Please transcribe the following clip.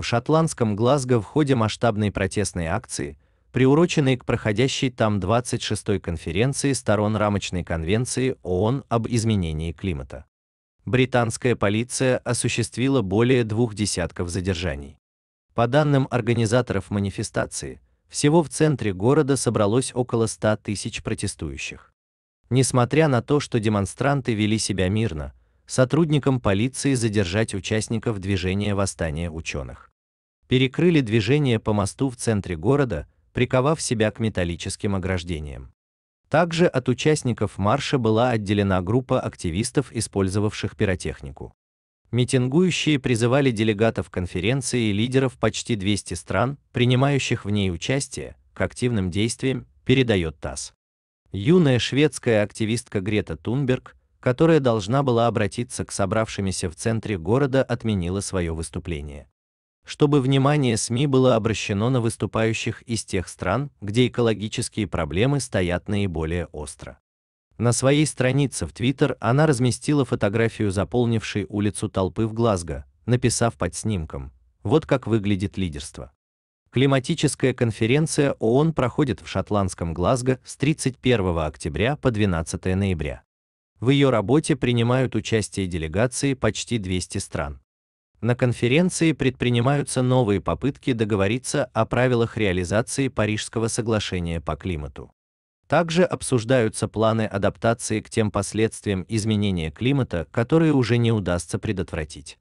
в шотландском Глазго в ходе масштабной протестной акции, приуроченной к проходящей там 26-й конференции сторон рамочной конвенции ООН об изменении климата. Британская полиция осуществила более двух десятков задержаний. По данным организаторов манифестации, всего в центре города собралось около 100 тысяч протестующих. Несмотря на то, что демонстранты вели себя мирно, сотрудникам полиции задержать участников движения восстания ученых перекрыли движение по мосту в центре города, приковав себя к металлическим ограждениям. Также от участников марша была отделена группа активистов, использовавших пиротехнику. Митингующие призывали делегатов конференции и лидеров почти 200 стран, принимающих в ней участие, к активным действиям, передает ТАСС. Юная шведская активистка Грета Тунберг, которая должна была обратиться к собравшимися в центре города, отменила свое выступление чтобы внимание СМИ было обращено на выступающих из тех стран, где экологические проблемы стоят наиболее остро. На своей странице в Твиттер она разместила фотографию заполнившей улицу толпы в Глазго, написав под снимком «Вот как выглядит лидерство». Климатическая конференция ООН проходит в шотландском Глазго с 31 октября по 12 ноября. В ее работе принимают участие делегации почти 200 стран. На конференции предпринимаются новые попытки договориться о правилах реализации Парижского соглашения по климату. Также обсуждаются планы адаптации к тем последствиям изменения климата, которые уже не удастся предотвратить.